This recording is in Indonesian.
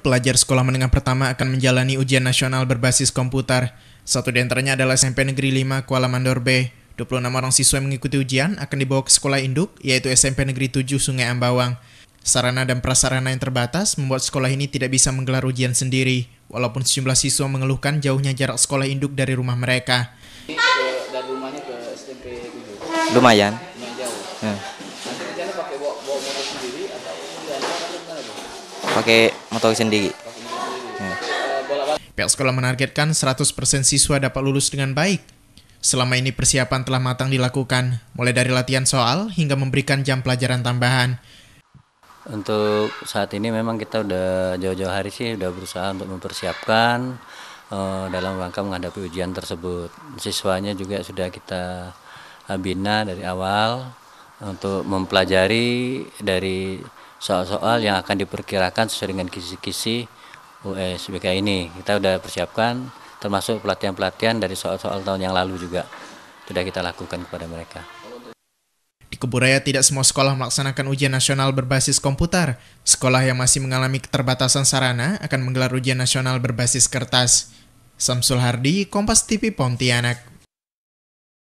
Pelajar sekolah menengah pertama akan menjalani ujian nasional berbasis komputer. Satu di antaranya adalah SMP Negeri 5 Kuala Mandor B. 26 orang siswa yang mengikuti ujian akan dibawa ke sekolah induk, yaitu SMP Negeri 7 Sungai Ambawang. Sarana dan prasarana yang terbatas membuat sekolah ini tidak bisa menggelar ujian sendiri, walaupun sejumlah siswa mengeluhkan jauhnya jarak sekolah induk dari rumah mereka. Lumayan. Lumayan jauh. Ya. Nanti pakai bawa, bawa sendiri atau pakai motor sendiri. Ya. Pihak sekolah menargetkan 100% siswa dapat lulus dengan baik. Selama ini persiapan telah matang dilakukan, mulai dari latihan soal hingga memberikan jam pelajaran tambahan. Untuk saat ini memang kita udah jauh-jauh hari sih udah berusaha untuk mempersiapkan uh, dalam rangka menghadapi ujian tersebut. Siswanya juga sudah kita eh, bina dari awal untuk mempelajari dari soal-soal yang akan diperkirakan sesuai dengan kisi-kisi USBK ini. Kita sudah persiapkan termasuk pelatihan-pelatihan dari soal-soal tahun yang lalu juga sudah kita lakukan kepada mereka. Di Keburaya tidak semua sekolah melaksanakan ujian nasional berbasis komputer. Sekolah yang masih mengalami keterbatasan sarana akan menggelar ujian nasional berbasis kertas. Samsul Hardi, Kompas TV Pontianak.